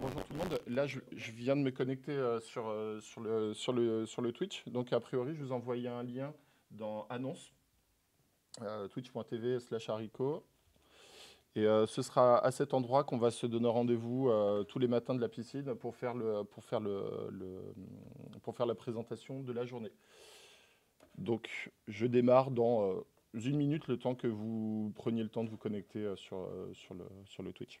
bonjour tout le monde. Là, je, viens de me connecter euh, euh, sur, le, Twitch. Donc, a priori, je vous envoie un lien dans annonce euh, twitch.tv slash haricot. Et ce sera à cet endroit qu'on va se donner rendez-vous tous les matins de la piscine pour faire, la présentation de la journée. Donc, je démarre dans une minute le temps que vous preniez le temps de vous connecter sur le Twitch.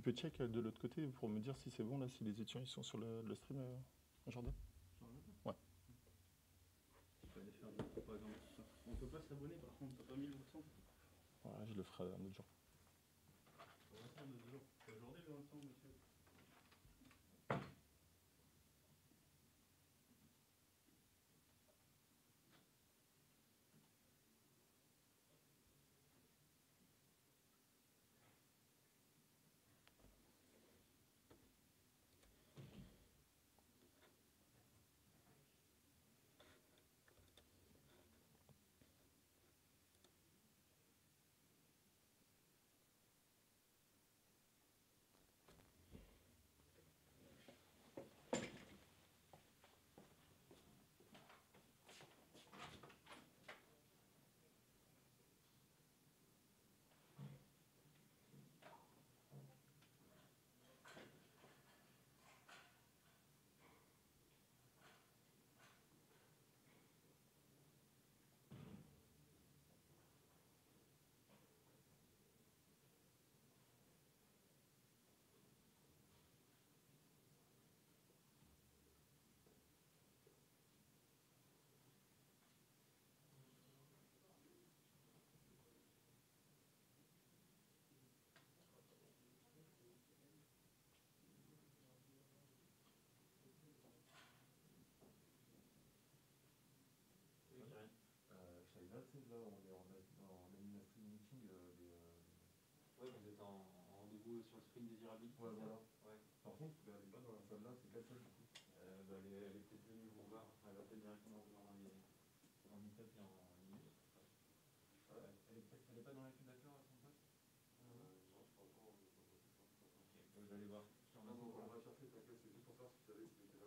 tu peux check euh, de l'autre côté pour me dire si c'est bon, là, si les étudiants ils sont sur le, le stream, euh, Jordan Ouais. On peut pas s'abonner par contre, t'as pas mis le bouton Ouais je le ferai un autre jour. Aujourd'hui, chose là, on est en, on a meeting. Euh, euh, ouais, vous êtes en, en rendez-vous euh, sur le sprint désirabilité. Ouais, voilà. Ouais. Par contre, bah, elle n'est pas dans la salle là, c'est quelle salle du coup euh, bah, Elle est, est peut-être venue vous voir, elle va peut-être directement vous envoyer en meet-up et en ligne. Ouais. Elle n'est pas dans la cubature à son poste euh, Non, je crois pas. Ok, vous allez voir. Non, non, on va chercher, t'inquiète, c'est juste pour savoir si vous savez si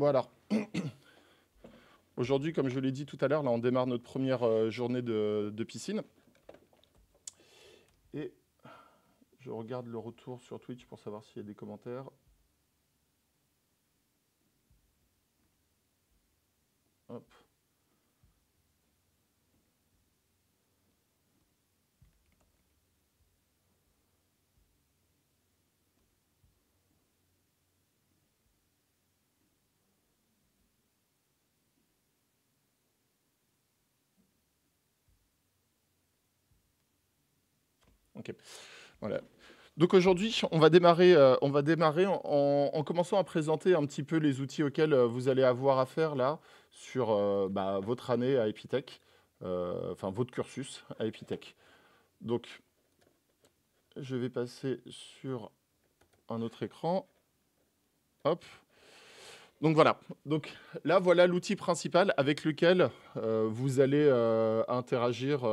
Bon aujourd'hui, comme je l'ai dit tout à l'heure, là on démarre notre première euh, journée de, de, piscine. Et je regarde le retour sur Twitch pour savoir s'il y a des commentaires. Donc aujourd'hui, on va démarrer, euh, on va démarrer en, commençant à présenter un petit peu les outils auxquels euh, vous allez avoir affaire là sur euh, bah, votre année à Epitech, enfin votre cursus à Epitech. Donc, je vais passer sur un autre écran. Hop. Donc voilà. Donc là, voilà l'outil principal avec lequel vous allez interagir.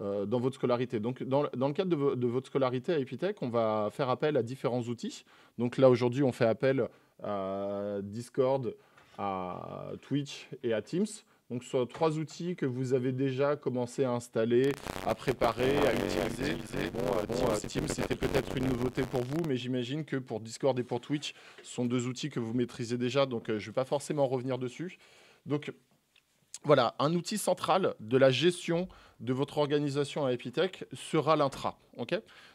Euh, dans votre scolarité. Donc, dans, le cadre de, votre scolarité à Epitech, on va faire appel à différents outils. Donc là, aujourd'hui, on fait appel à Discord, à Twitch et à Teams. Donc, ce sont trois outils que vous avez déjà commencé à installer, à préparer, à utiliser. Bon, euh, Teams, c'était peut-être une nouveauté pour vous, mais j'imagine que pour Discord et pour Twitch, ce sont deux outils que vous maîtrisez déjà. Donc, euh, je ne vais pas forcément revenir dessus. Donc, voilà, un outil central de la gestion de votre organisation à Epitech sera l'intra.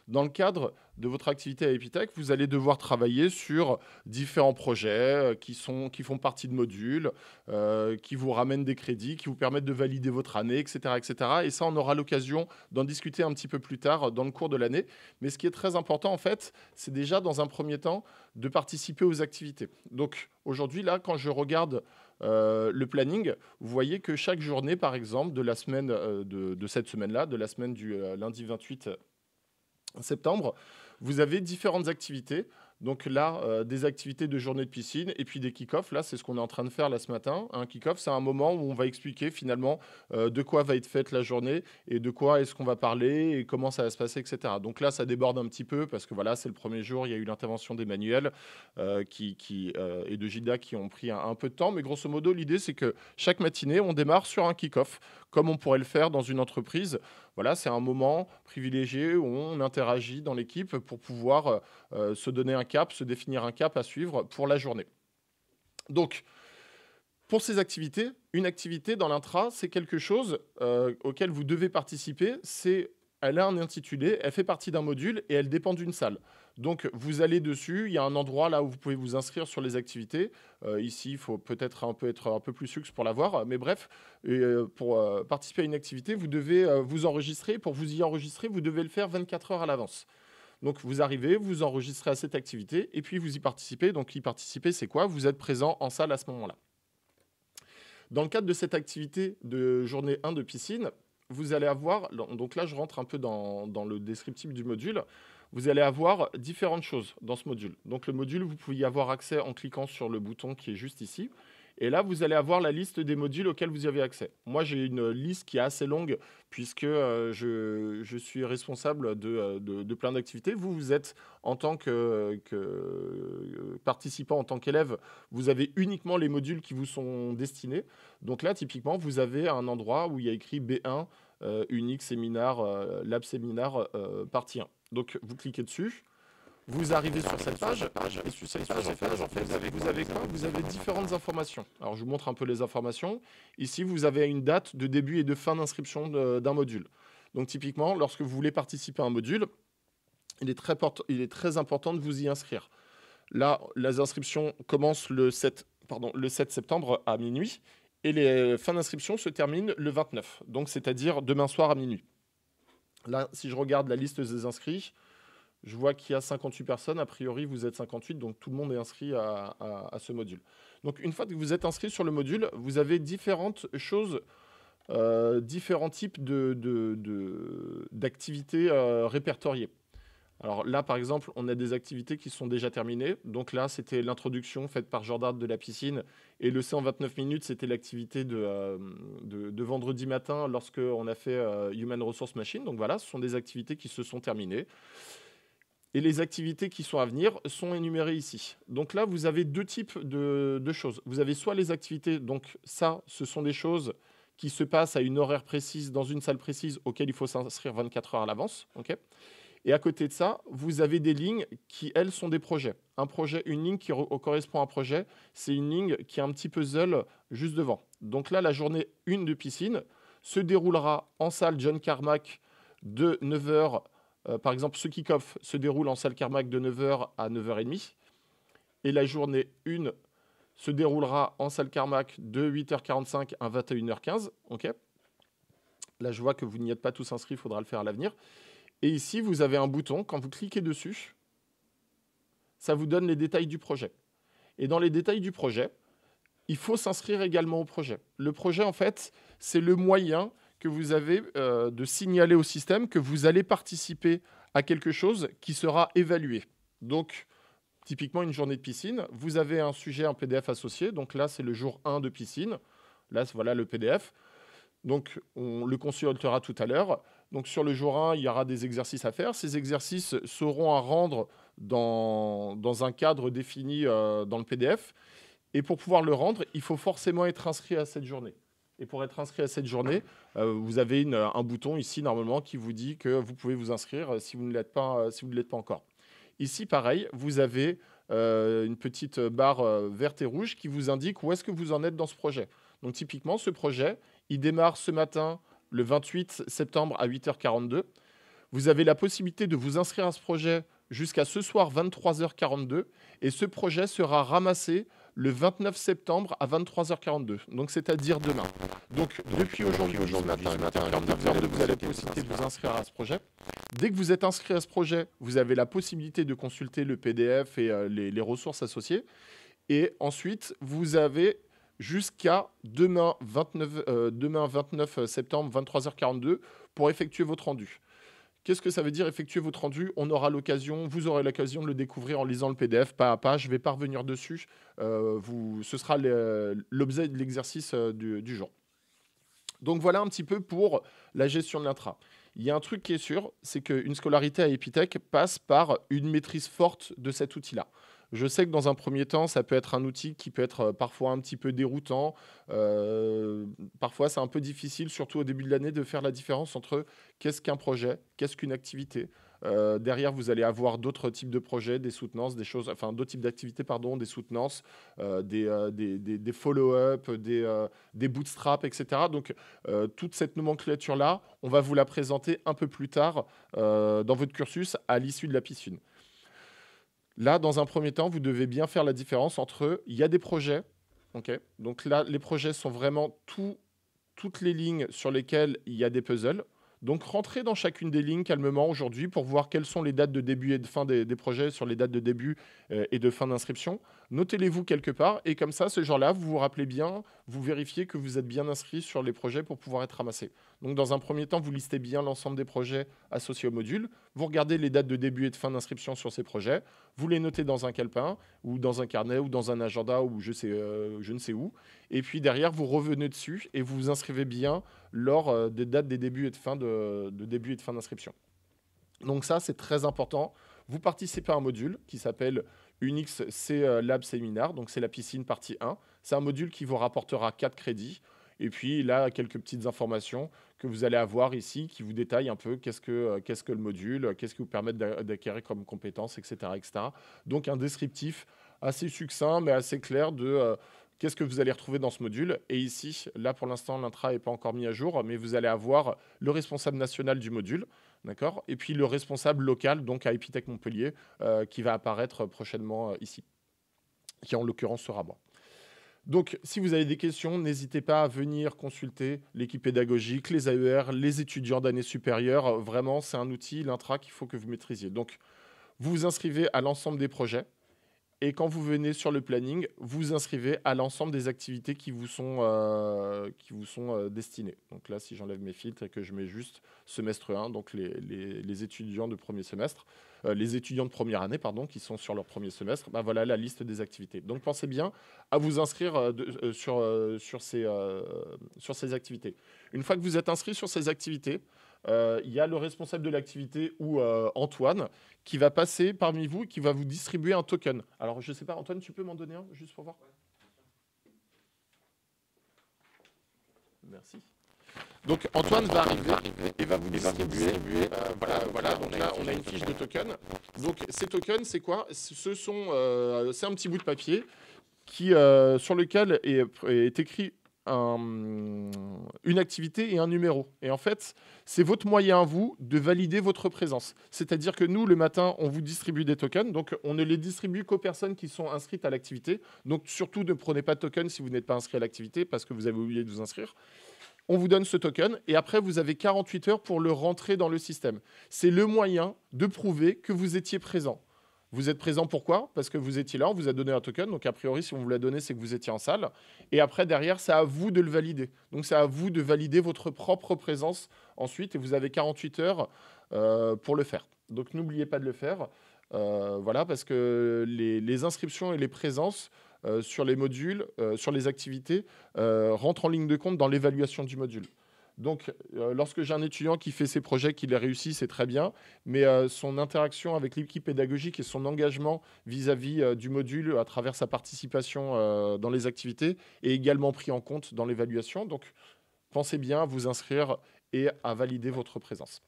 Dans le cadre de votre activité à Epitech, vous allez devoir travailler sur différents projets euh, qui, sont, qui font partie de modules, euh, qui vous ramènent des crédits, qui vous permettent de valider votre année, etc. etc. Et ça, on aura l'occasion d'en discuter un petit peu plus tard dans le cours de l'année. Mais ce qui est très important, en fait, c'est déjà dans un premier temps de participer aux activités. Donc aujourd'hui, là, quand je regarde euh, le planning, vous voyez que chaque journée, par exemple, de la semaine euh, de, cette semaine-là, de la semaine du euh, lundi 28 septembre, vous avez différentes activités donc là, euh, des activités de journée de piscine et puis des kick-offs. Là, c'est ce qu'on est en train de faire là ce matin. Un kick-off, c'est un moment où on va expliquer finalement euh, de quoi va être faite la journée et de quoi est-ce qu'on va parler et comment ça va se passer, etc. Donc là, ça déborde un petit peu parce que voilà, c'est le premier jour. Il y a eu l'intervention d'Emmanuel euh, qui, et de Gilda qui ont pris un, peu de temps. Mais grosso modo, l'idée, c'est que chaque matinée, on démarre sur un kick-off comme on pourrait le faire dans une entreprise. Voilà, c'est un moment privilégié où on interagit dans l'équipe pour pouvoir euh, euh, se donner un cap, se définir un cap à suivre pour la journée. Donc, pour ces activités, une activité dans l'intra, c'est quelque chose euh, auquel vous devez participer. C'est elle a un intitulé, elle fait partie d'un module et elle dépend d'une salle. Donc vous allez dessus, il y a un endroit là où vous pouvez vous inscrire sur les activités. Euh, ici, il faut peut-être un peu être un peu plus succès pour l'avoir, mais bref, euh, pour euh, participer à une activité, vous devez vous enregistrer. Pour vous y enregistrer, vous devez le faire 24 heures à l'avance. Donc vous arrivez, vous enregistrez à cette activité et puis vous y participez. Donc y participer, c'est quoi Vous êtes présent en salle à ce moment-là. Dans le cadre de cette activité de journée 1 de piscine, vous allez avoir, donc là je rentre un peu dans, le descriptif du module, vous allez avoir différentes choses dans ce module. Donc le module, vous pouvez y avoir accès en cliquant sur le bouton qui est juste ici. Et là, vous allez avoir la liste des modules auxquels vous avez accès. Moi, j'ai une liste qui est assez longue puisque euh, je, suis responsable euh, de, plein d'activités. Vous, vous êtes en tant que, euh, participant, en tant qu'élève, vous avez uniquement les modules qui vous sont destinés. Donc là, typiquement, vous avez un endroit où il y a écrit B1, unique, Séminaire, Lab Séminaire, partie 1. Donc, vous cliquez dessus vous arrivez sur cette page, sur cette page, vous avez, vous avez différentes informations. Alors, je vous montre un peu les informations. Ici, vous avez une date de début et de fin d'inscription d'un module. Donc, typiquement, lorsque vous voulez participer à un module, il est très, il est très important de vous y inscrire. Là, les inscriptions commencent le 7, pardon, le 7 septembre à minuit et les fins d'inscription se terminent le 29, donc c'est-à-dire demain soir à minuit. Là, si je regarde la liste des inscrits, je vois qu'il y a 58 personnes. A priori, vous êtes 58, donc tout le monde est inscrit à, ce module. Donc, une fois que vous êtes inscrit sur le module, vous avez différentes choses, euh, différents types d'activités de, euh, répertoriées. Alors là, par exemple, on a des activités qui sont déjà terminées. Donc là, c'était l'introduction faite par Jordard de la piscine. Et le C en 29 minutes, c'était l'activité de, euh, de, vendredi matin lorsqu'on a fait Human Resource Machine. Donc voilà, ce sont des activités qui se sont terminées. Et les activités qui sont à venir sont énumérées ici. Donc là, vous avez deux types de, choses. Vous avez soit les activités, donc ça, ce sont des choses qui se passent à une horaire précise, dans une salle précise, auquel il faut s'inscrire 24 heures à l'avance. et à côté de ça, vous avez des lignes qui, elles, sont des projets. Un projet, une ligne qui correspond à un projet, c'est une ligne qui a un petit puzzle juste devant. Donc là, la journée 1 de piscine se déroulera en salle John Carmack de 9h euh, par exemple, ce kick-off se déroule en salle Carmack de 9h à 9h30. Et la journée 1 se déroulera en salle Carmack de 8h45 à 21h15. Ok Là, je vois que vous n'y êtes pas tous inscrits, il faudra le faire à l'avenir. Et ici, vous avez un bouton. Quand vous cliquez dessus, ça vous donne les détails du projet. Et dans les détails du projet, il faut s'inscrire également au projet. Le projet, en fait, c'est le moyen que vous avez euh, de signaler au système que vous allez participer à quelque chose qui sera évalué. Donc, typiquement une journée de piscine, vous avez un sujet, un PDF associé. Donc là, c'est le jour 1 de piscine. Là, voilà le PDF. Donc, on le consultera tout à l'heure. Donc, sur le jour 1, il y aura des exercices à faire. Ces exercices seront à rendre dans, dans un cadre défini euh, dans le PDF. Et pour pouvoir le rendre, il faut forcément être inscrit à cette journée. Et pour être inscrit à cette journée, euh, vous avez un bouton ici normalement qui vous dit que vous pouvez vous inscrire euh, si vous ne l'êtes pas, euh, si vous ne l'êtes pas encore. Ici, pareil, vous avez une petite barre verte et rouge qui vous indique où est-ce que vous en êtes dans ce projet. Donc typiquement, ce projet, il démarre ce matin, le 28 septembre à 8h42. Vous avez la possibilité de vous inscrire à ce projet jusqu'à ce soir 23h42 et ce projet sera ramassé le 29 septembre à 23h42, donc c'est-à-dire demain. Donc depuis aujourd'hui, matin, matin, vous avez la possibilité de vous inscrire à ce projet. Dès que vous êtes inscrit à ce projet, vous avez la possibilité de consulter le PDF et euh, les, ressources associées. Et ensuite, vous avez jusqu'à demain euh, demain 29 septembre 23h42 pour effectuer votre rendu. Qu'est-ce que ça veut dire effectuer votre rendu On aura l'occasion, vous aurez l'occasion de le découvrir en lisant le PDF pas à pas. Je ne vais pas revenir dessus. Euh, ce sera l'objet de l'exercice euh, du, du, jour. Donc voilà un petit peu pour la gestion de l'intra. Il y a un truc qui est sûr, c'est qu'une scolarité à Epitech passe par une maîtrise forte de cet outil-là. Je sais que dans un premier temps, ça peut être un outil qui peut être euh, parfois un petit peu déroutant. Euh, parfois, c'est un peu difficile, surtout au début de l'année, de faire la différence entre qu'est-ce qu'un projet, qu'est-ce qu'une activité. Euh, derrière, vous allez avoir d'autres types de projets, des soutenances, des choses, enfin d'autres types d'activités, pardon, des soutenances, des, follow-up, des, des bootstraps, etc. Donc, toute cette nomenclature-là, on va vous la présenter un peu plus tard dans votre cursus à l'issue de la piscine. Là, dans un premier temps, vous devez bien faire la différence entre il y a des projets, donc là, les projets sont vraiment toutes les lignes sur lesquelles il y a des puzzles. Donc rentrez dans chacune des lignes calmement aujourd'hui pour voir quelles sont les dates de début et de fin des, projets sur les dates de début euh, et de fin d'inscription notez-les-vous quelque part, et comme ça, ce genre là vous vous rappelez bien, vous vérifiez que vous êtes bien inscrit sur les projets pour pouvoir être ramassé. Donc, dans un premier temps, vous listez bien l'ensemble des projets associés au module, vous regardez les dates de début et de fin d'inscription sur ces projets, vous les notez dans un calepin, ou dans un carnet, ou dans un agenda, ou je, sais, euh, je ne sais où, et puis derrière, vous revenez dessus et vous vous inscrivez bien lors euh, des dates des débuts et de fin de début et de fin d'inscription. Donc ça, c'est très important. Vous participez à un module qui s'appelle Unix, c'est euh, Lab séminaire donc c'est la piscine partie 1. C'est un module qui vous rapportera 4 crédits. Et puis là, quelques petites informations que vous allez avoir ici qui vous détaillent un peu qu'est-ce que, euh, qu'est-ce que le module, qu'est-ce qui vous permet d'acquérir comme compétences, etc., etc. Donc un descriptif assez succinct mais assez clair de euh, qu'est-ce que vous allez retrouver dans ce module. Et ici, là pour l'instant, l'intra n'est pas encore mis à jour, mais vous allez avoir le responsable national du module D'accord Et puis le responsable local, donc à Epitech Montpellier, euh, qui va apparaître prochainement euh, ici, qui en l'occurrence sera moi. Donc, si vous avez des questions, n'hésitez pas à venir consulter l'équipe pédagogique, les AER, les étudiants d'année supérieure. Vraiment, c'est un outil, l'intra qu'il faut que vous maîtrisiez. Donc, vous vous inscrivez à l'ensemble des projets. Et quand vous venez sur le planning, vous inscrivez à l'ensemble des activités qui vous sont, euh, qui vous sont euh, destinées. Donc là, si j'enlève mes filtres et que je mets juste semestre 1, donc les étudiants de premier semestre, euh, les étudiants de première année pardon, qui sont sur leur premier semestre, bah, voilà la liste des activités. Donc pensez bien à vous inscrire euh, euh, sur, sur, ces, sur ces activités. Une fois que vous êtes inscrit sur ces activités, il y a le responsable de l'activité ou Antoine qui va passer parmi vous, et qui va vous distribuer un token. Alors je ne sais pas, Antoine, tu peux m'en donner un juste pour voir Merci. Donc Antoine va arriver et va vous distribuer. Euh, euh, voilà, voilà, on a une fiche de token. Donc ces tokens, c'est quoi Ce sont, euh, c'est un petit bout de papier qui, sur lequel est, écrit une activité et un numéro. Et en fait, c'est votre moyen, vous, de valider votre présence. C'est-à-dire que nous, le matin, on vous distribue des tokens, donc on ne les distribue qu'aux personnes qui sont inscrites à l'activité. Donc surtout, ne prenez pas de tokens si vous n'êtes pas inscrit à l'activité parce que vous avez oublié de vous inscrire on vous donne ce token et après vous avez 48 heures pour le rentrer dans le système. C'est le moyen de prouver que vous étiez présent. Vous êtes présent pourquoi Parce que vous étiez là, on vous a donné un token, donc a priori si on vous l'a donné c'est que vous étiez en salle. Et après derrière c'est à vous de le valider. Donc c'est à vous de valider votre propre présence ensuite et vous avez 48 heures euh, pour le faire. Donc n'oubliez pas de le faire. Euh, voilà, parce que les inscriptions et les présences euh, sur les modules, euh, sur les activités, euh, rentre en ligne de compte dans l'évaluation du module. Donc, lorsque j'ai un étudiant qui fait ses projets, qui les réussit, c'est très bien, mais son interaction avec l'équipe pédagogique et son engagement vis à -vis, du module à travers sa participation dans les activités est également pris en compte dans l'évaluation. Donc, pensez bien à vous inscrire et à valider votre présence.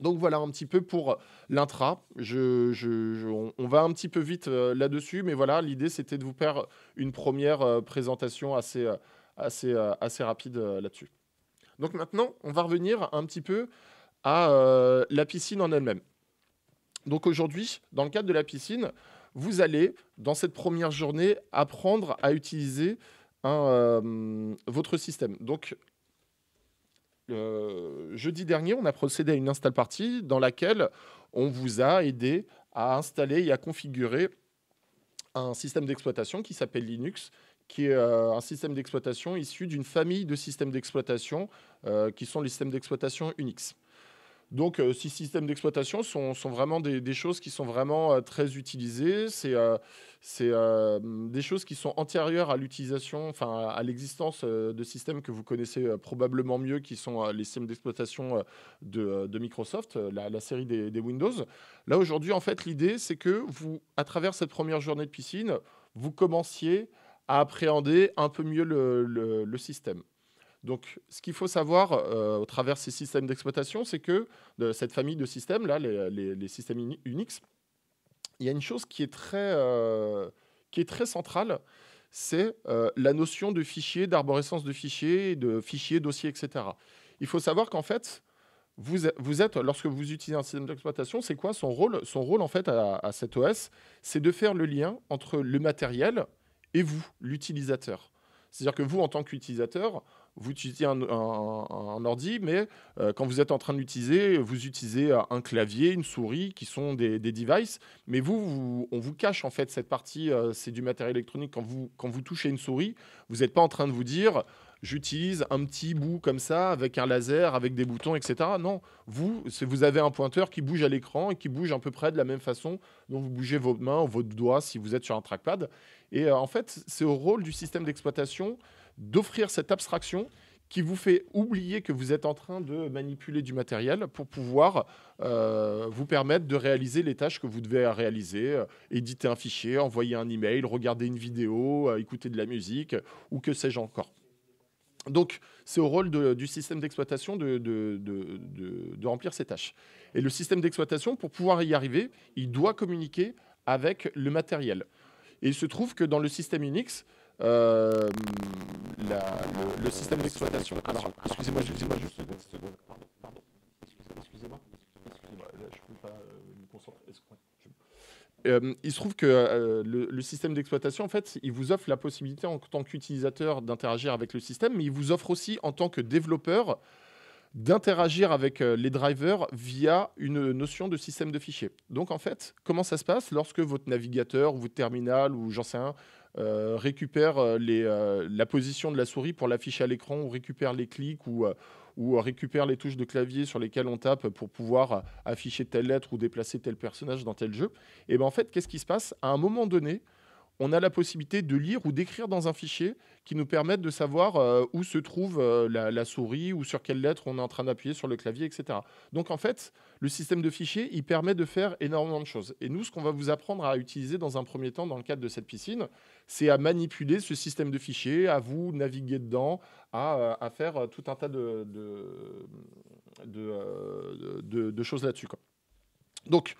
Donc voilà un petit peu pour l'intra. on, va un petit peu vite euh, là-dessus, mais voilà, l'idée c'était de vous faire une première euh, présentation assez, euh, assez, assez rapide là-dessus. Donc maintenant, on va revenir un petit peu à la piscine en elle-même. Donc aujourd'hui, dans le cadre de la piscine, vous allez, dans cette première journée, apprendre à utiliser votre système. Donc euh, jeudi dernier, on a procédé à une install partie dans laquelle on vous a aidé à installer et à configurer un système d'exploitation qui s'appelle Linux, qui est euh, un système d'exploitation issu d'une famille de systèmes d'exploitation euh, qui sont les systèmes d'exploitation Unix. Donc, euh, ces systèmes d'exploitation sont, vraiment des, choses qui sont vraiment euh, très utilisées. C'est euh, des choses qui sont antérieures à l'utilisation, enfin, à l'existence de systèmes que vous connaissez probablement mieux, qui sont les systèmes d'exploitation de, Microsoft, la, série des, Windows. Là, aujourd'hui, en fait, l'idée, c'est que vous, à travers cette première journée de piscine, vous commenciez à appréhender un peu mieux le système. Donc, ce qu'il faut savoir euh, au travers ces systèmes d'exploitation, c'est que de cette famille de systèmes, là, les, systèmes Unix, il y a une chose qui est très, euh, qui est très centrale, c'est euh, la notion de fichier, d'arborescence de fichiers, de fichiers, dossiers, etc. Il faut savoir qu'en fait, vous, êtes, lorsque vous utilisez un système d'exploitation, c'est quoi son rôle Son rôle, en fait, à, à cet OS, c'est de faire le lien entre le matériel et vous, l'utilisateur. C'est-à-dire que vous, en tant qu'utilisateur, vous utilisez un, ordi, mais euh, quand vous êtes en train de l'utiliser, vous utilisez euh, un clavier, une souris, qui sont des, devices. Mais vous, on vous cache en fait cette partie, euh, c'est du matériel électronique. Quand vous, quand vous touchez une souris, vous n'êtes pas en train de vous dire j'utilise un petit bout comme ça, avec un laser, avec des boutons, etc. Non, vous, vous avez un pointeur qui bouge à l'écran et qui bouge à peu près de la même façon dont vous bougez vos mains ou votre doigt si vous êtes sur un trackpad. Et en fait, c'est au rôle du système d'exploitation d'offrir cette abstraction qui vous fait oublier que vous êtes en train de manipuler du matériel pour pouvoir euh, vous permettre de réaliser les tâches que vous devez réaliser, euh, éditer un fichier, envoyer un email, regarder une vidéo, euh, écouter de la musique ou que sais-je encore. Donc, c'est au rôle du système d'exploitation de, remplir ces tâches. Et le système d'exploitation, pour pouvoir y arriver, il doit communiquer avec le matériel. Et il se trouve que dans le système Unix, euh, le, système d'exploitation. excusez-moi, excusez-moi juste Excusez-moi, excusez-moi. peux pas euh, me concentrer. Euh, il se trouve que le, système d'exploitation, en fait, il vous offre la possibilité en tant qu'utilisateur d'interagir avec le système, mais il vous offre aussi en tant que développeur d'interagir avec les drivers via une notion de système de fichiers. Donc, en fait, comment ça se passe lorsque votre navigateur, ou votre terminal, ou j'en sais un, euh, récupère euh, euh, la position de la souris pour l'afficher à l'écran, ou récupère les clics, ou, ou, récupère les touches de clavier sur lesquelles on tape pour pouvoir afficher telle lettre ou déplacer tel personnage dans tel jeu. Et bien en fait, qu'est-ce qui se passe À un moment donné, on a la possibilité de lire ou d'écrire dans un fichier qui nous permet de savoir euh, où se trouve euh, la, souris ou sur quelle lettre on est en train d'appuyer sur le clavier, etc. Donc en fait, le système de fichiers, il permet de faire énormément de choses. Et nous, ce qu'on va vous apprendre à utiliser dans un premier temps dans le cadre de cette piscine, c'est à manipuler ce système de fichiers, à vous naviguer dedans, à, euh, faire tout un tas de choses là-dessus. Donc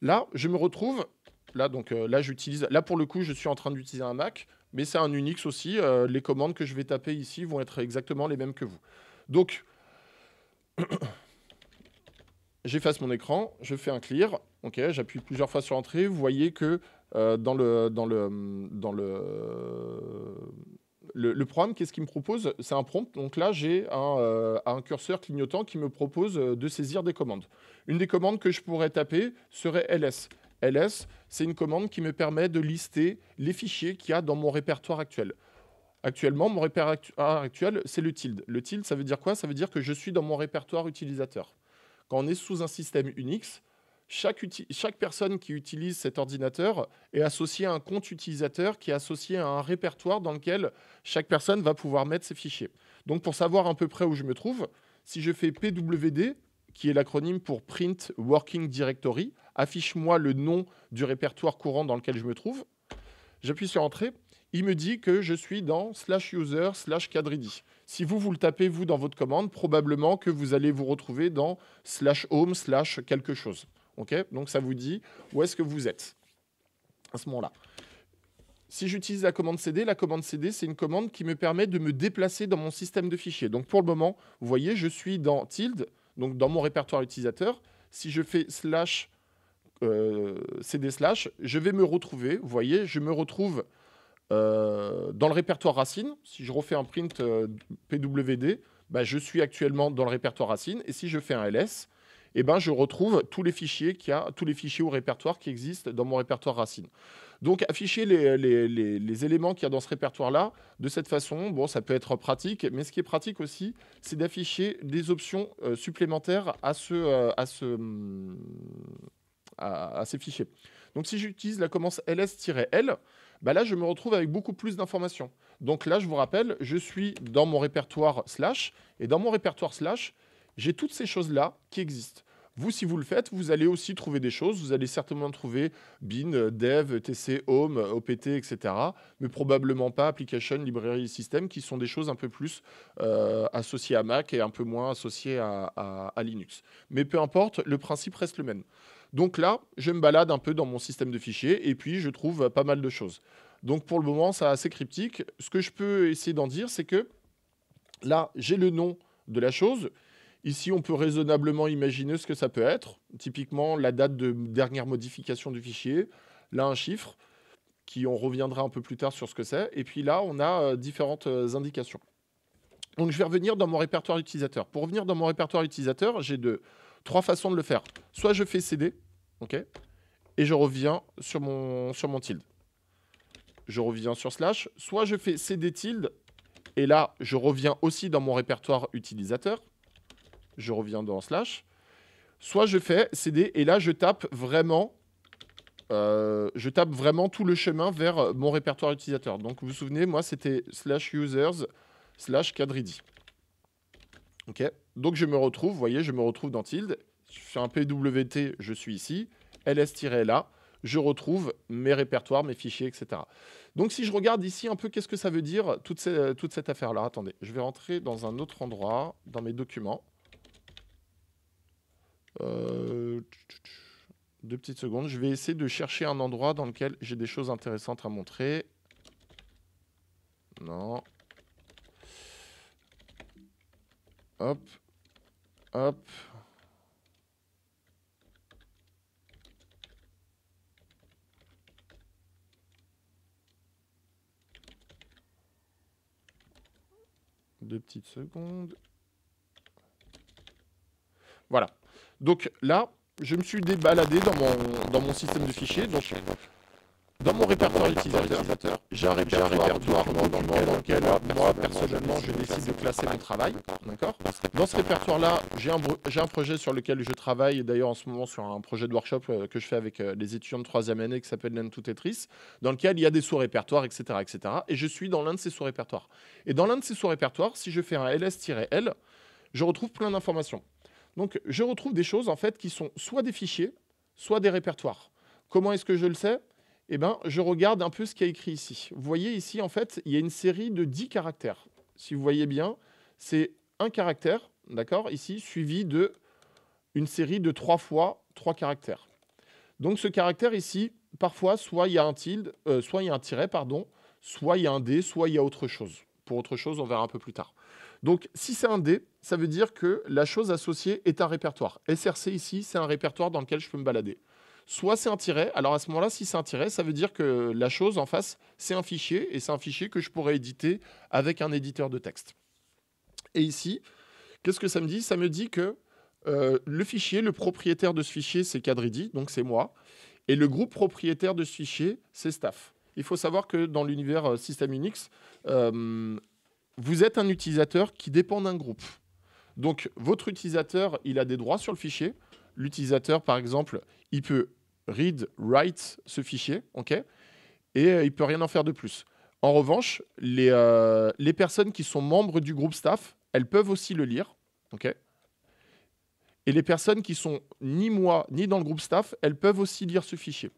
là, je me retrouve Là, donc, euh, là, j'utilise. Là, pour le coup, je suis en train d'utiliser un Mac, mais c'est un Unix aussi. Euh, les commandes que je vais taper ici vont être exactement les mêmes que vous. Donc, j'efface mon écran, je fais un clear. Ok, j'appuie plusieurs fois sur entrée. Vous voyez que euh, dans le dans le dans le le, programme, qu'est-ce qu'il me propose C'est un prompt. Donc là, j'ai un curseur clignotant qui me propose de saisir des commandes. Une des commandes que je pourrais taper serait ls ls, c'est une commande qui me permet de lister les fichiers qu'il y a dans mon répertoire actuel. Actuellement, mon répertoire actuel, c'est le tilde. Le tilde, ça veut dire quoi Ça veut dire que je suis dans mon répertoire utilisateur. Quand on est sous un système Unix, chaque, personne qui utilise cet ordinateur est associée à un compte utilisateur qui est associé à un répertoire dans lequel chaque personne va pouvoir mettre ses fichiers. Donc pour savoir à peu près où je me trouve, si je fais PWD, qui est l'acronyme pour Print Working Directory, affiche-moi le nom du répertoire courant dans lequel je me trouve. J'appuie sur Entrée. Il me dit que je suis dans slash user slash quadridi. Si vous, vous le tapez, vous, dans votre commande, probablement que vous allez vous retrouver dans slash home slash quelque chose. Donc, ça vous dit où est-ce que vous êtes à ce moment-là. Si j'utilise la commande CD, la commande CD, c'est une commande qui me permet de me déplacer dans mon système de fichiers. Donc, pour le moment, vous voyez, je suis dans tilde, donc dans mon répertoire utilisateur. Si je fais slash euh, CD slash, je vais me retrouver, vous voyez, je me retrouve euh, dans le répertoire racine. Si je refais un print euh, PWD, bah, je suis actuellement dans le répertoire racine. Et si je fais un LS, eh ben, je retrouve tous les fichiers qui a, tous les fichiers au répertoire qui existent dans mon répertoire racine. Donc afficher les, éléments qu'il y a dans ce répertoire-là de cette façon, bon, ça peut être pratique, mais ce qui est pratique aussi, c'est d'afficher des options supplémentaires à ce, à ce, hum, à, ces fichiers. Donc si j'utilise la commande ls-l, bah là je me retrouve avec beaucoup plus d'informations. Donc là, je vous rappelle, je suis dans mon répertoire slash, et dans mon répertoire slash, j'ai toutes ces choses-là qui existent. Vous, si vous le faites, vous allez aussi trouver des choses. Vous allez certainement trouver bin, dev, tc, home, opt, etc. Mais probablement pas application, librairie, système, qui sont des choses un peu plus euh, associées à Mac et un peu moins associées à Linux. Mais peu importe, le principe reste le même. Donc là, je me balade un peu dans mon système de fichiers et puis je trouve pas mal de choses. Donc pour le moment, c'est assez cryptique. Ce que je peux essayer d'en dire, c'est que là, j'ai le nom de la chose. Ici, on peut raisonnablement imaginer ce que ça peut être. Typiquement, la date de dernière modification du fichier. Là, un chiffre, qui on reviendra un peu plus tard sur ce que c'est. Et puis là, on a euh, différentes euh, indications. Donc je vais revenir dans mon répertoire utilisateur. Pour revenir dans mon répertoire utilisateur, j'ai deux trois façons de le faire. Soit je fais CD, ok, et je reviens sur mon, sur mon tilde. Je reviens sur slash. Soit je fais CD tilde, et là, je reviens aussi dans mon répertoire utilisateur. Je reviens dans slash. Soit je fais CD, et là, je tape vraiment... Euh, je tape vraiment tout le chemin vers mon répertoire utilisateur. Donc, vous vous souvenez, moi, c'était slash users slash quadridi. Donc je me retrouve, vous voyez, je me retrouve dans Tilde. Sur un PWT, je suis ici. ls là. je retrouve mes répertoires, mes fichiers, etc. Donc si je regarde ici un peu, qu'est-ce que ça veut dire, toute, cette euh, affaire-là Attendez, je vais rentrer dans un autre endroit, dans mes documents. Euh, deux petites secondes. Je vais essayer de chercher un endroit dans lequel j'ai des choses intéressantes à montrer. Non, Hop. Hop. Deux petites secondes. Voilà. Donc là, je me suis débaladé dans mon, dans mon système de fichiers. Donc, dans mon répertoire j'ai un répertoire dans lequel euh, moi, personnellement, je décide de classer mon travail. D'accord Dans ce répertoire-là, j'ai un, un projet sur lequel je travaille, d'ailleurs en ce moment sur un projet de workshop euh, que je fais avec les euh, étudiants de troisième année qui s'appelle n 2 Tetris, dans lequel il y a des sous-répertoires, etc., etc. Et je suis dans l'un de ces sous-répertoires. Et dans l'un de ces sous-répertoires, si je fais un ls-l, je retrouve plein d'informations. Donc, je retrouve des choses en fait qui sont soit des fichiers, soit des répertoires. Comment est-ce que je le sais eh ben, je regarde un peu ce qu'il y a écrit ici. Vous voyez ici, en fait, il y a une série de 10 caractères. Si vous voyez bien, c'est un caractère, d'accord, ici, suivi de une série de 3 fois trois caractères. Donc ce caractère ici, parfois, soit il y a un tilde, euh, soit il y a un tiret, pardon, soit il y a un D, soit il y a autre chose. Pour autre chose, on verra un peu plus tard. Donc si c'est un D, ça veut dire que la chose associée est un répertoire. SRC ici, c'est un répertoire dans lequel je peux me balader soit c'est un tiret. Alors à ce moment-là, si c'est un tiret, ça veut dire que la chose en face, c'est un fichier, et c'est un fichier que je pourrais éditer avec un éditeur de texte. Et ici, qu'est-ce que ça me dit Ça me dit que euh, le fichier, le propriétaire de ce fichier, c'est Cadridi, donc c'est moi, et le groupe propriétaire de ce fichier, c'est Staff. Il faut savoir que dans l'univers euh, système Unix, euh, vous êtes un utilisateur qui dépend d'un groupe. Donc votre utilisateur, il a des droits sur le fichier. L'utilisateur, par exemple, il peut read, write ce fichier, ok Et il euh, il peut rien en faire de plus. En revanche, les, euh, les personnes qui sont membres du groupe staff, elles peuvent aussi le lire, ok Et les personnes qui sont ni moi, ni dans le groupe staff, elles peuvent aussi lire ce fichier.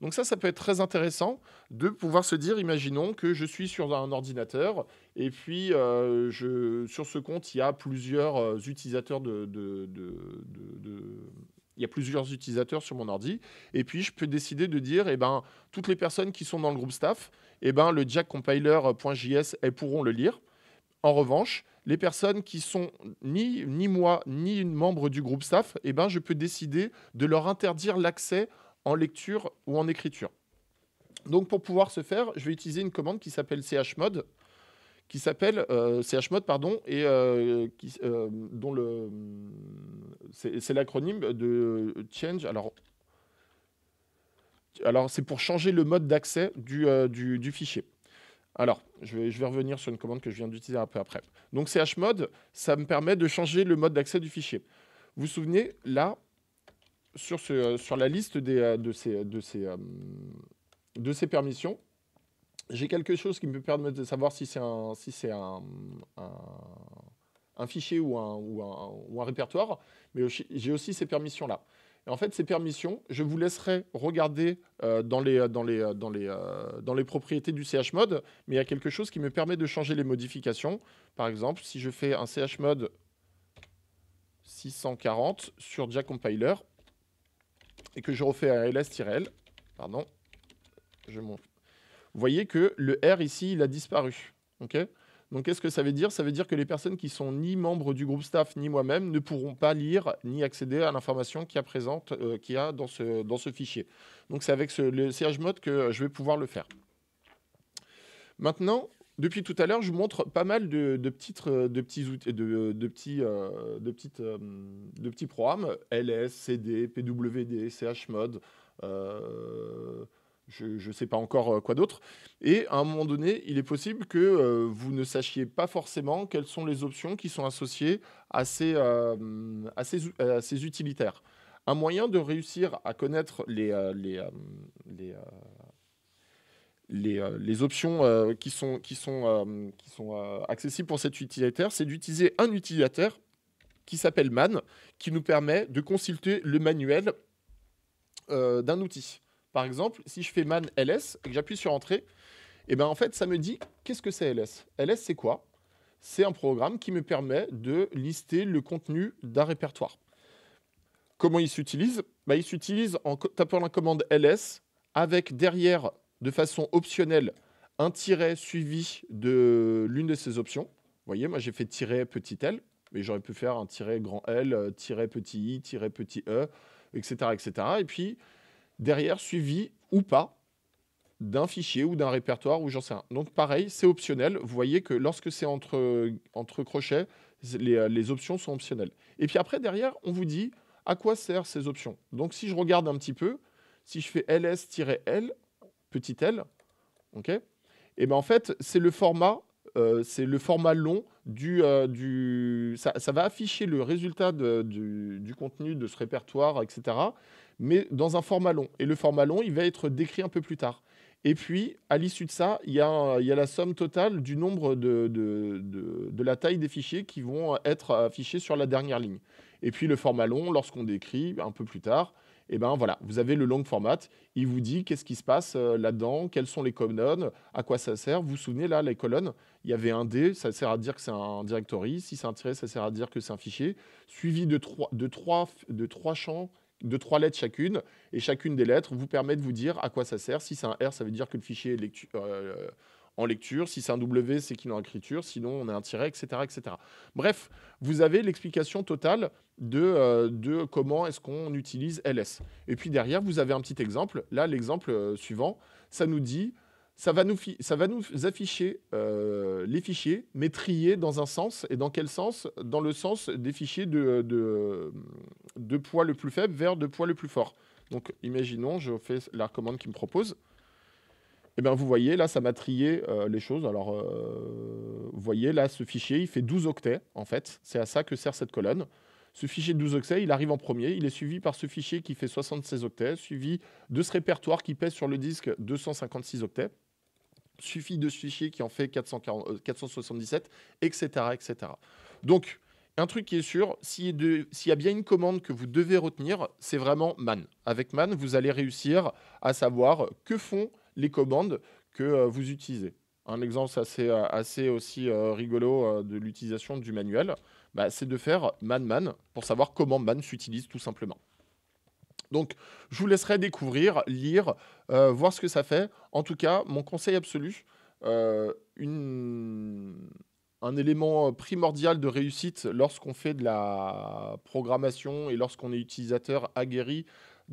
Donc ça, ça peut être très intéressant de pouvoir se dire, imaginons que je suis sur un ordinateur et puis euh, je, sur ce compte, il y a plusieurs utilisateurs de, de il y a plusieurs utilisateurs sur mon ordi. Et puis, je peux décider de dire, eh ben, toutes les personnes qui sont dans le groupe staff, eh ben, le jackcompiler.js, elles pourront le lire. En revanche, les personnes qui sont ni, ni moi, ni une membre du groupe staff, eh ben, je peux décider de leur interdire l'accès en lecture ou en écriture. Donc pour pouvoir se faire, je vais utiliser une commande qui s'appelle chmod qui s'appelle euh, chmod » pardon, et euh, euh, dont le c'est l'acronyme de Change. Alors, alors c'est pour changer le mode d'accès du, fichier. Alors, je vais, revenir sur une commande que je viens d'utiliser un peu après. Donc, chmod », ça me permet de changer le mode d'accès du fichier. Vous vous souvenez, là, sur, ce, sur la liste des, de, ces, de ces permissions, j'ai quelque chose qui me permet de savoir si c'est un, fichier ou un, répertoire, mais j'ai aussi ces permissions-là. Et en fait, ces permissions, je vous laisserai regarder euh, euh, dans, les, propriétés du chmod, mais il y a quelque chose qui me permet de changer les modifications. Par exemple, si je fais un chmod 640 sur Jack Compiler et que je refais un ls-l, pardon, je monte vous voyez que le R ici, il a disparu. Donc qu'est-ce que ça veut dire Ça veut dire que les personnes qui sont ni membres du groupe staff ni moi-même ne pourront pas lire ni accéder à l'information qui a présente, euh, qui a dans ce, dans ce fichier. Donc c'est avec le chmod que je vais pouvoir le faire. Maintenant, depuis tout à l'heure, je vous montre pas mal de, de euh, petits outils, de, de, petits, euh, de, petites, de petits programmes LS, CD, PWD, CHmod je ne sais pas encore euh, quoi d'autre. Et à un moment donné, il est possible que euh, vous ne sachiez pas forcément quelles sont les options qui sont associées à ces, euh, utilitaires. Un moyen de réussir à connaître les, options qui sont, qui sont accessibles pour cet utilitaire, c'est d'utiliser un utilitaire qui s'appelle MAN, qui nous permet de consulter le manuel d'un outil. Par exemple, si je fais man ls et que j'appuie sur entrée, et eh ben en fait, ça me dit qu'est-ce que c'est ls. ls, c'est quoi C'est un programme qui me permet de lister le contenu d'un répertoire. Comment il s'utilise bah, Il s'utilise en tapant la commande ls avec derrière, de façon optionnelle, un tiret suivi de l'une de ces options. Vous voyez, moi j'ai fait tiret petit l, mais j'aurais pu faire un tiret grand L, euh, tiret petit i, tiret petit e, etc. etc. Et puis, derrière suivi ou pas d'un fichier ou d'un répertoire ou j'en sais rien. Donc pareil, c'est optionnel. Vous voyez que lorsque c'est entre, entre crochets, euh, les, options sont optionnelles. Et puis après, derrière, on vous dit à quoi servent ces options. Donc si je regarde un petit peu, si je fais ls-l, petit l, ok, et bien en fait, c'est le format, euh, c'est le format long du, euh, ça, va afficher le résultat du, contenu de ce répertoire, etc. Mais dans un format long. Et le format long, il va être décrit un peu plus tard. Et puis, à l'issue de ça, il y, a, la somme totale du nombre de, de, la taille des fichiers qui vont être affichés sur la dernière ligne. Et puis, le format long, lorsqu'on décrit un peu plus tard, et eh ben voilà, vous avez le long format. Il vous dit qu'est-ce qui se passe euh, là-dedans, quelles sont les colonnes, à quoi ça sert. Vous vous souvenez là, les colonnes, il y avait un D, ça sert à dire que c'est un directory. Si c'est un tiret, ça sert à dire que c'est un fichier, suivi de trois, de trois, de trois champs de trois lettres chacune, et chacune des lettres vous permet de vous dire à quoi ça sert. Si c'est un R, ça veut dire que le fichier est lecture euh, en lecture. Si c'est un W, c'est qu'il est en écriture. Sinon, on a un tiret, etc. etc. Bref, vous avez l'explication totale de, euh, comment est-ce qu'on utilise ls. Et puis derrière, vous avez un petit exemple. Là, l'exemple euh, suivant, ça nous dit, ça va nous, afficher euh, les fichiers, mais triés dans un sens. Et dans quel sens Dans le sens des fichiers de, de poids le plus faible vers de poids le plus fort. Donc, imaginons, je fais la commande qui me propose. Eh bien vous voyez, là, ça m'a trié euh, les choses. Alors, euh, vous voyez, là, ce fichier, il fait 12 octets, en fait. C'est à ça que sert cette colonne. Ce fichier de 12 octets, il arrive en premier. Il est suivi par ce fichier qui fait 76 octets, suivi de ce répertoire qui pèse sur le disque 256 octets, suivi de ce fichier qui en fait 440, 477, etc., etc. Donc, un truc qui est sûr, s'il y a bien une commande que vous devez retenir, c'est vraiment man. Avec man, vous allez réussir à savoir que font les commandes que euh, vous utilisez. Un exemple assez, euh, assez aussi euh, rigolo de l'utilisation du manuel, bah, c'est de faire man-man pour savoir comment man s'utilise tout simplement. Donc, je vous laisserai découvrir, lire, voir ce que ça fait. En tout cas, mon conseil absolu, un élément primordial de réussite lorsqu'on fait de la programmation et lorsqu'on est utilisateur aguerri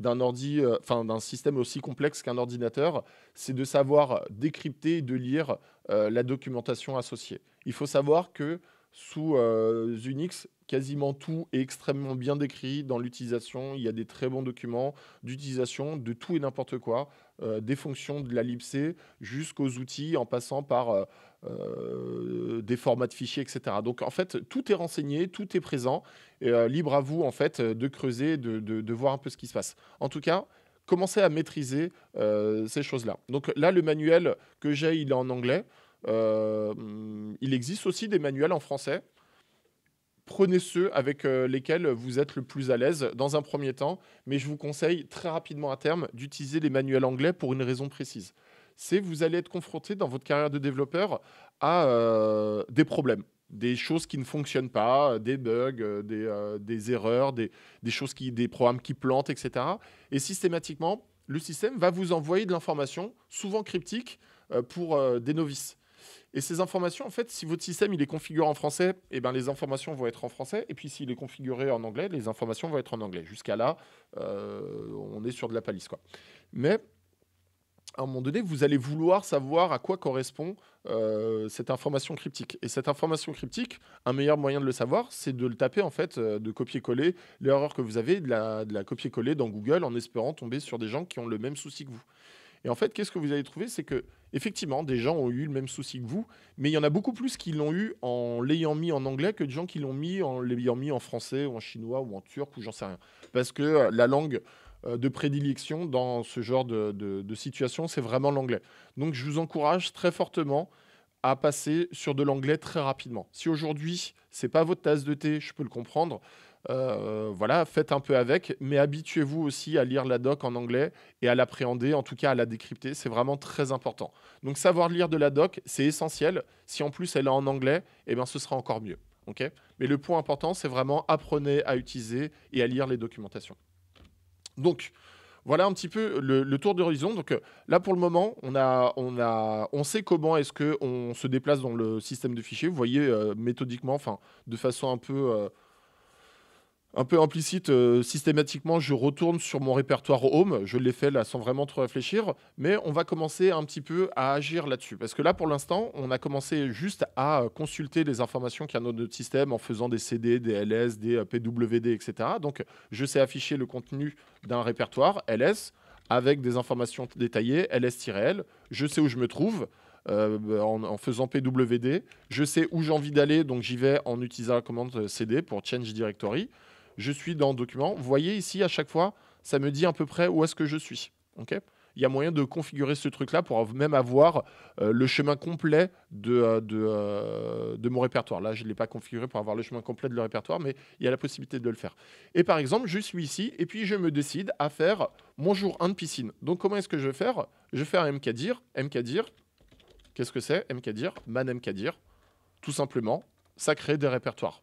euh, d'un système aussi complexe qu'un ordinateur, c'est de savoir décrypter et de lire euh, la documentation associée. Il faut savoir que sous euh, Unix, quasiment tout est extrêmement bien décrit dans l'utilisation. Il y a des très bons documents d'utilisation de tout et n'importe quoi. Euh, des fonctions de la libc jusqu'aux outils en passant par euh, euh, des formats de fichiers, etc. Donc en fait, tout est renseigné, tout est présent. libre à vous en fait de creuser, de, voir un peu ce qui se passe. En tout cas, commencez à maîtriser ces choses-là. Donc là, le manuel que j'ai, il est en anglais. il existe aussi des manuels en français prenez ceux avec euh, lesquels vous êtes le plus à l'aise dans un premier temps, mais je vous conseille très rapidement à terme d'utiliser les manuels anglais pour une raison précise. C'est vous allez être confronté dans votre carrière de développeur à euh, des problèmes, des choses qui ne fonctionnent pas, des bugs, euh, des, erreurs, des, choses qui, des programmes qui plantent, etc. Et systématiquement, le système va vous envoyer de l'information, souvent cryptique, pour des novices. Et ces informations, en fait, si votre système il est configuré en français, eh ben, les informations vont être en français. Et puis s'il est configuré en anglais, les informations vont être en anglais. Jusqu'à là, euh, on est sur de la palisse. Quoi. Mais à un moment donné, vous allez vouloir savoir à quoi correspond euh, cette information cryptique. Et cette information cryptique, un meilleur moyen de le savoir, c'est de le taper, en fait, euh, de copier-coller l'erreur que vous avez, de la copier-coller dans Google en espérant tomber sur des gens qui ont le même souci que vous. Et en fait, qu'est-ce que vous avez trouvé C'est que effectivement, des gens ont eu le même souci que vous, mais il y en a beaucoup plus qui l'ont eu en l'ayant mis en anglais que de gens qui l'ont mis en l'ayant mis en français ou en chinois ou en turc ou j'en sais rien. Parce que euh, la langue euh, de prédilection dans ce genre de situation, c'est vraiment l'anglais. Donc je vous encourage très fortement à passer sur de l'anglais très rapidement. Si aujourd'hui, c'est pas votre tasse de thé, je peux le comprendre. Euh, voilà, faites un peu avec, mais habituez-vous aussi à lire la doc en anglais et à l'appréhender, en tout cas à la décrypter, c'est vraiment très important. Donc savoir lire de la doc, c'est essentiel. Si en plus elle est en anglais, eh bien ce sera encore mieux. Ok mais le point important, c'est vraiment apprenez à utiliser et à lire les documentations. Donc, voilà un petit peu le, tour d'horizon. Donc là, pour le moment, on, a, on, a, on sait comment est-ce qu'on se déplace dans le système de fichiers. Vous voyez euh, méthodiquement, enfin, de façon un peu euh, un peu implicite, euh, systématiquement, je retourne sur mon répertoire home. Je l'ai fait là sans vraiment trop réfléchir, mais on va commencer un petit peu à agir là-dessus. Parce que là, pour l'instant, on a commencé juste à consulter les informations qu'il y a dans notre système en faisant des CD, des LS, des euh, PWD, etc. Donc, je sais afficher le contenu d'un répertoire LS avec des informations détaillées, LS-L. Je sais où je me trouve. Euh, en, en, faisant PWD, je sais où j'ai envie d'aller, donc j'y vais en utilisant la commande CD pour change directory je suis dans document. Vous voyez ici, à chaque fois, ça me dit à peu près où est-ce que je suis. OK il y a moyen de configurer ce truc-là pour même avoir euh, le chemin complet de, euh, de, euh, de mon répertoire. Là, je ne l'ai pas configuré pour avoir le chemin complet de le répertoire, mais il y a la possibilité de le faire. Et par exemple, je suis ici, et puis je me décide à faire mon jour 1 de piscine. Donc comment est-ce que je vais faire Je vais faire un mkdir. Mkdir, qu'est-ce que c'est Mkdir, man mkdir. Tout simplement, ça crée des répertoires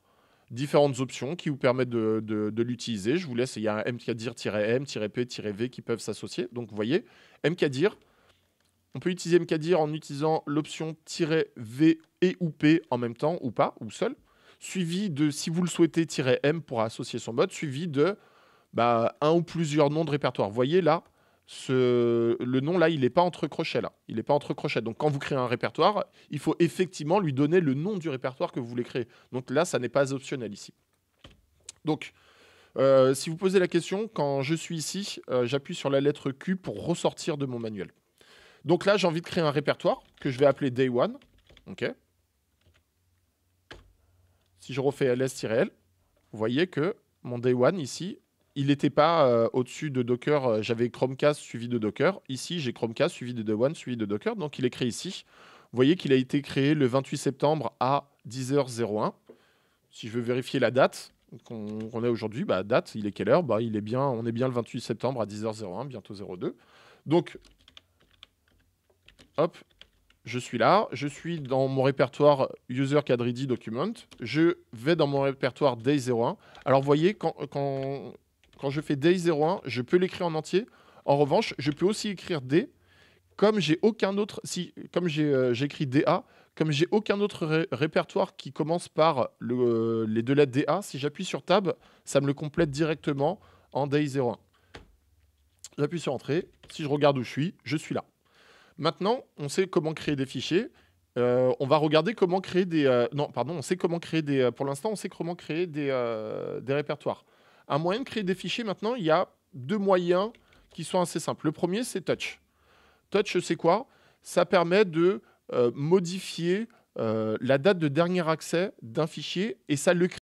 différentes options qui vous permettent de, l'utiliser. Je vous laisse, il y a un mkdir-m-p-v e qui peuvent s'associer. Donc vous voyez, mkdir, e, on peut utiliser mkdir e en utilisant l'option -v et ou p en même temps, ou pas, ou seul, suivi de, si vous le souhaitez, -m pour associer son mode, suivi de bah, un ou plusieurs noms de répertoire. Vous voyez là, ce, le nom là, il n'est pas entre crochets là. Il n'est pas entre crochets. Donc quand vous créez un répertoire, il faut effectivement lui donner le nom du répertoire que vous voulez créer. Donc là, ça n'est pas optionnel ici. Donc, euh, si vous posez la question, quand je suis ici, euh, j'appuie sur la lettre Q pour ressortir de mon manuel. Donc là, j'ai envie de créer un répertoire que je vais appeler Day One. Ok. Si je refais ls-l, vous voyez que mon Day One ici, il n'était pas euh, au-dessus de Docker. Euh, j'avais Chromecast suivi de Docker. Ici, j'ai Chromecast suivi de The One, suivi de Docker. Donc, il est créé ici. Vous voyez qu'il a été créé le 28 septembre à 10h01. Si je veux vérifier la date qu'on a aujourd'hui, bah, date, il est quelle heure bah, il est bien, On est bien le 28 septembre à 10h01, bientôt 02. Donc, hop, je suis là, je suis dans mon répertoire user id document, je vais dans mon répertoire day01. Alors, vous voyez, quand quand je fais « 01 je peux l'écrire en entier. En revanche, je peux aussi écrire D, comme j'ai aucun autre, si, comme euh, j'écris DA, comme j'ai aucun autre répertoire qui commence par euh, les deux lettres DA, si j'appuie sur Tab, ça me le complète directement en « 01 J'appuie sur Entrée, si je regarde où je suis, je suis là. Maintenant, on sait comment créer des fichiers. Euh, on va regarder comment créer des... non, pardon, on sait comment créer des... pour l'instant, on sait comment créer des répertoires. Un moyen de créer des fichiers, maintenant, il y a deux moyens qui sont assez simples. Le premier, c'est Touch. Touch, c'est quoi Ça permet de euh, modifier euh, la date de dernier accès d'un fichier et ça le crée.